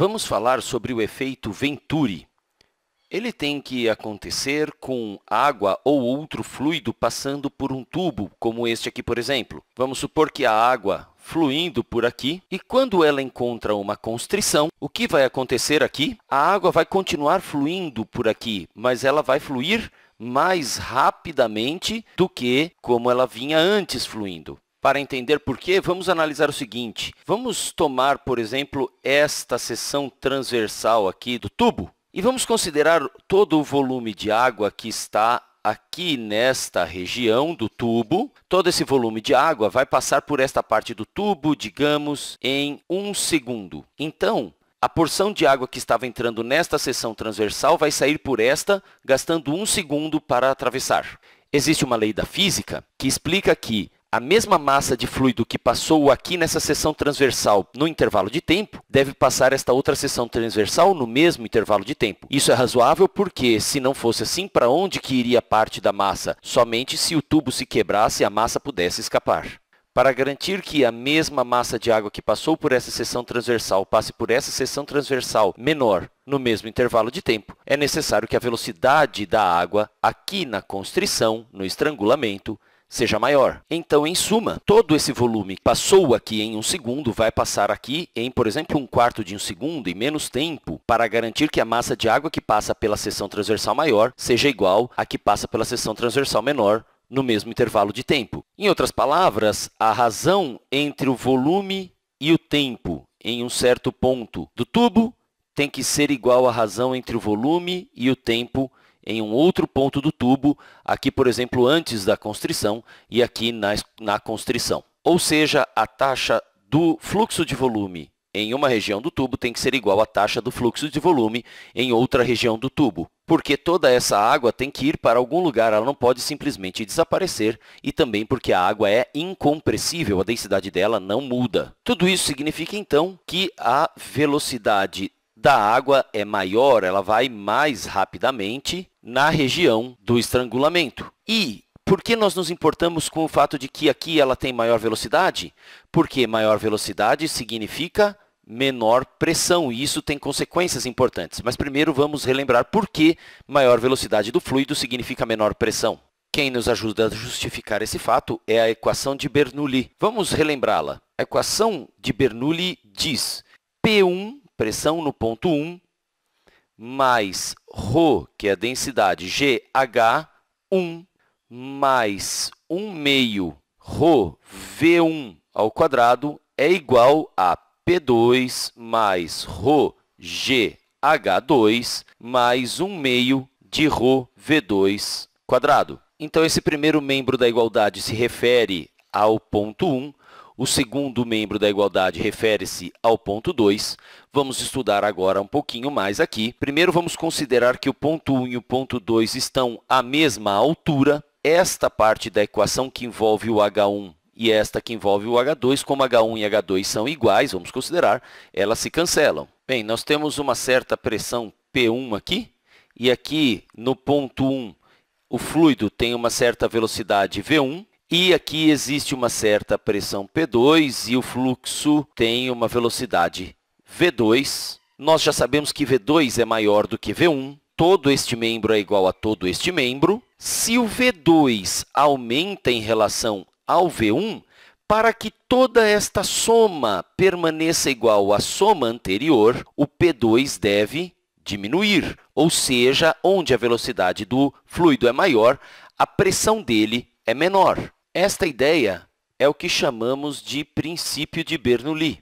Vamos falar sobre o efeito Venturi. Ele tem que acontecer com água ou outro fluido passando por um tubo, como este aqui, por exemplo. Vamos supor que a água fluindo por aqui, e quando ela encontra uma constrição, o que vai acontecer aqui? A água vai continuar fluindo por aqui, mas ela vai fluir mais rapidamente do que como ela vinha antes fluindo. Para entender por quê, vamos analisar o seguinte. Vamos tomar, por exemplo, esta seção transversal aqui do tubo e vamos considerar todo o volume de água que está aqui nesta região do tubo. Todo esse volume de água vai passar por esta parte do tubo, digamos, em um segundo. Então, a porção de água que estava entrando nesta seção transversal vai sair por esta, gastando um segundo para atravessar. Existe uma lei da física que explica que a mesma massa de fluido que passou aqui nessa seção transversal no intervalo de tempo deve passar esta outra seção transversal no mesmo intervalo de tempo. Isso é razoável porque, se não fosse assim, para onde que iria parte da massa? Somente se o tubo se quebrasse, a massa pudesse escapar. Para garantir que a mesma massa de água que passou por essa seção transversal passe por essa seção transversal menor no mesmo intervalo de tempo, é necessário que a velocidade da água aqui na constrição, no estrangulamento, seja maior. Então, em suma, todo esse volume que passou aqui em um segundo vai passar aqui em, por exemplo, um quarto de um segundo e menos tempo para garantir que a massa de água que passa pela seção transversal maior seja igual à que passa pela seção transversal menor no mesmo intervalo de tempo. Em outras palavras, a razão entre o volume e o tempo em um certo ponto do tubo tem que ser igual à razão entre o volume e o tempo em um outro ponto do tubo, aqui, por exemplo, antes da constrição e aqui na, na constrição. Ou seja, a taxa do fluxo de volume em uma região do tubo tem que ser igual à taxa do fluxo de volume em outra região do tubo, porque toda essa água tem que ir para algum lugar, ela não pode simplesmente desaparecer, e também porque a água é incompressível, a densidade dela não muda. Tudo isso significa, então, que a velocidade da água é maior, ela vai mais rapidamente na região do estrangulamento. E por que nós nos importamos com o fato de que aqui ela tem maior velocidade? Porque maior velocidade significa menor pressão, e isso tem consequências importantes. Mas primeiro vamos relembrar por que maior velocidade do fluido significa menor pressão. Quem nos ajuda a justificar esse fato é a equação de Bernoulli. Vamos relembrá-la. A equação de Bernoulli diz P1 pressão no ponto 1, mais ρ, que é a densidade GH1, mais 1 meio ρ V1 ao quadrado é igual a P2 mais ρ GH2 mais 1 meio de ρ V2 quadrado. Então, esse primeiro membro da igualdade se refere ao ponto 1, o segundo membro da igualdade refere-se ao ponto 2. Vamos estudar agora um pouquinho mais aqui. Primeiro, vamos considerar que o ponto 1 e o ponto 2 estão à mesma altura. Esta parte da equação que envolve o H1 e esta que envolve o H2, como H1 e H2 são iguais, vamos considerar, elas se cancelam. Bem, nós temos uma certa pressão P1 aqui, e aqui no ponto 1 o fluido tem uma certa velocidade V1, e aqui existe uma certa pressão P2 e o fluxo tem uma velocidade V2. Nós já sabemos que V2 é maior do que V1. Todo este membro é igual a todo este membro. Se o V2 aumenta em relação ao V1, para que toda esta soma permaneça igual à soma anterior, o P2 deve diminuir, ou seja, onde a velocidade do fluido é maior, a pressão dele é menor. Esta ideia é o que chamamos de princípio de Bernoulli.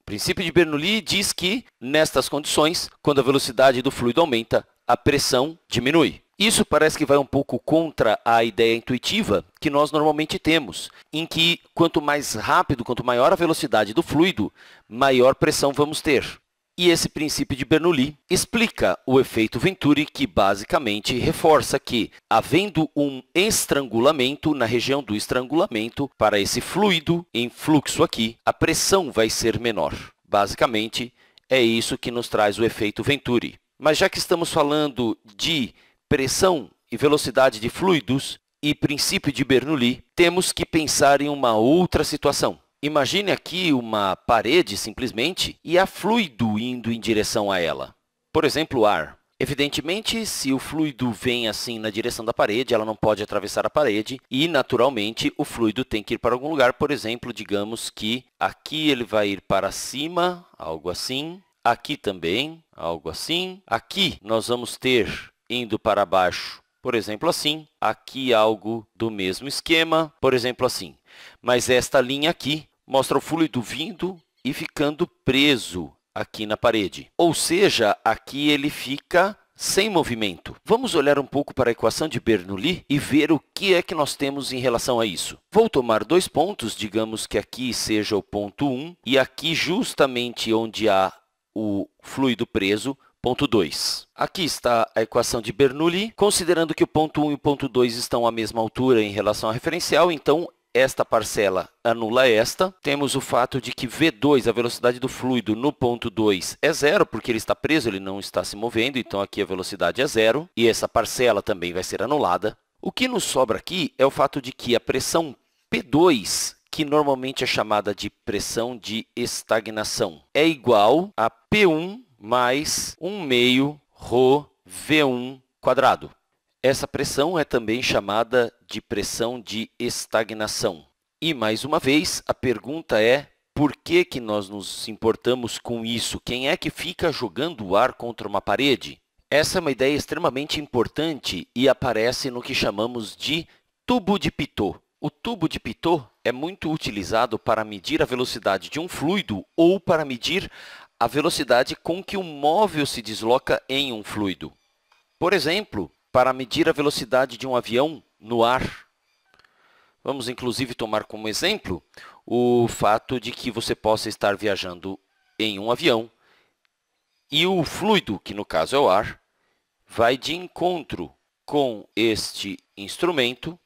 O princípio de Bernoulli diz que, nestas condições, quando a velocidade do fluido aumenta, a pressão diminui. Isso parece que vai um pouco contra a ideia intuitiva que nós normalmente temos, em que quanto mais rápido, quanto maior a velocidade do fluido, maior pressão vamos ter. E esse princípio de Bernoulli explica o efeito Venturi, que basicamente reforça que, havendo um estrangulamento na região do estrangulamento, para esse fluido em fluxo aqui, a pressão vai ser menor. Basicamente, é isso que nos traz o efeito Venturi. Mas já que estamos falando de pressão e velocidade de fluidos e princípio de Bernoulli, temos que pensar em uma outra situação. Imagine aqui uma parede, simplesmente, e há fluido indo em direção a ela. Por exemplo, ar. Evidentemente, se o fluido vem assim na direção da parede, ela não pode atravessar a parede e, naturalmente, o fluido tem que ir para algum lugar. Por exemplo, digamos que aqui ele vai ir para cima, algo assim, aqui também, algo assim. Aqui nós vamos ter, indo para baixo, por exemplo, assim. Aqui algo do mesmo esquema. Por exemplo, assim. Mas esta linha aqui mostra o fluido vindo e ficando preso aqui na parede. Ou seja, aqui ele fica sem movimento. Vamos olhar um pouco para a equação de Bernoulli e ver o que é que nós temos em relação a isso. Vou tomar dois pontos, digamos que aqui seja o ponto 1, e aqui justamente onde há o fluido preso, Ponto 2. Aqui está a equação de Bernoulli. Considerando que o ponto 1 e o ponto 2 estão à mesma altura em relação ao referencial, então esta parcela anula esta. Temos o fato de que V2, a velocidade do fluido no ponto 2, é zero, porque ele está preso, ele não está se movendo, então aqui a velocidade é zero, e essa parcela também vai ser anulada. O que nos sobra aqui é o fato de que a pressão P2, que normalmente é chamada de pressão de estagnação, é igual a P1 mais 1 meio rho V1 quadrado. Essa pressão é também chamada de pressão de estagnação. E, mais uma vez, a pergunta é por que, que nós nos importamos com isso? Quem é que fica jogando o ar contra uma parede? Essa é uma ideia extremamente importante e aparece no que chamamos de tubo de Pitot. O tubo de Pitot é muito utilizado para medir a velocidade de um fluido ou para medir a velocidade com que o móvel se desloca em um fluido. Por exemplo, para medir a velocidade de um avião no ar. Vamos, inclusive, tomar como exemplo o fato de que você possa estar viajando em um avião e o fluido, que no caso é o ar, vai de encontro com este instrumento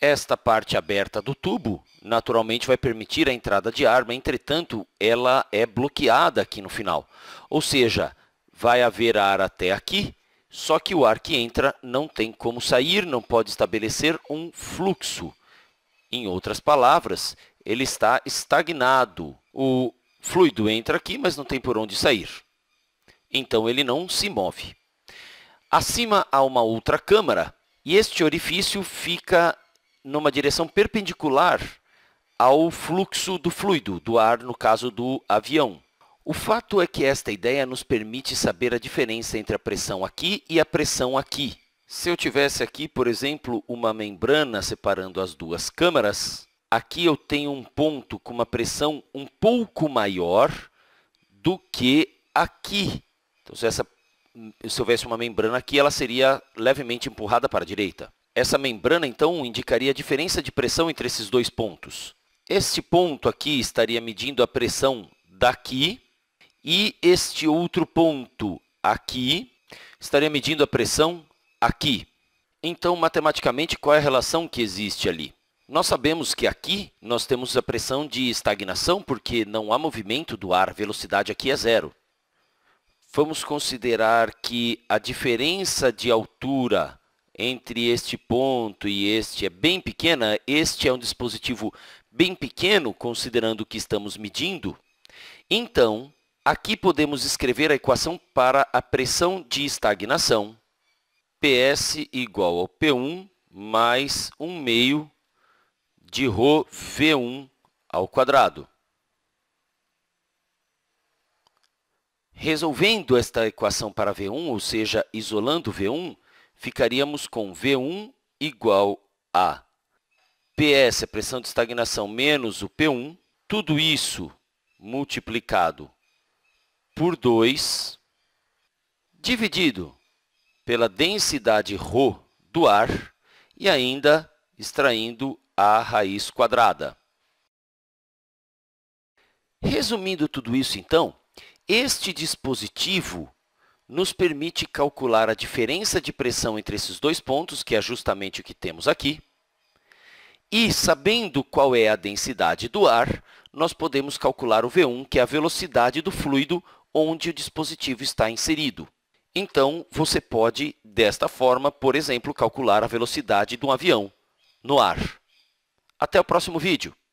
Esta parte aberta do tubo, naturalmente, vai permitir a entrada de ar, mas, entretanto, ela é bloqueada aqui no final. Ou seja, vai haver ar até aqui, só que o ar que entra não tem como sair, não pode estabelecer um fluxo. Em outras palavras, ele está estagnado. O fluido entra aqui, mas não tem por onde sair. Então, ele não se move. Acima há uma outra câmara e este orifício fica numa direção perpendicular ao fluxo do fluido, do ar, no caso do avião. O fato é que esta ideia nos permite saber a diferença entre a pressão aqui e a pressão aqui. Se eu tivesse aqui, por exemplo, uma membrana separando as duas câmaras, aqui eu tenho um ponto com uma pressão um pouco maior do que aqui. Então, se, essa, se houvesse uma membrana aqui, ela seria levemente empurrada para a direita. Essa membrana, então, indicaria a diferença de pressão entre esses dois pontos. Este ponto aqui estaria medindo a pressão daqui e este outro ponto aqui estaria medindo a pressão aqui. Então, matematicamente, qual é a relação que existe ali? Nós sabemos que aqui nós temos a pressão de estagnação porque não há movimento do ar, velocidade aqui é zero. Vamos considerar que a diferença de altura entre este ponto e este é bem pequena, este é um dispositivo bem pequeno, considerando o que estamos medindo, então, aqui podemos escrever a equação para a pressão de estagnação, PS igual ao P1 mais 1 meio de Rho V1 ao quadrado. Resolvendo esta equação para V1, ou seja, isolando V1, ficaríamos com V1 igual a PS, a pressão de estagnação, menos o P1, tudo isso multiplicado por 2, dividido pela densidade ρ do ar e ainda extraindo a raiz quadrada. Resumindo tudo isso, então, este dispositivo nos permite calcular a diferença de pressão entre esses dois pontos, que é justamente o que temos aqui. E, sabendo qual é a densidade do ar, nós podemos calcular o V1, que é a velocidade do fluido onde o dispositivo está inserido. Então, você pode, desta forma, por exemplo, calcular a velocidade de um avião no ar. Até o próximo vídeo!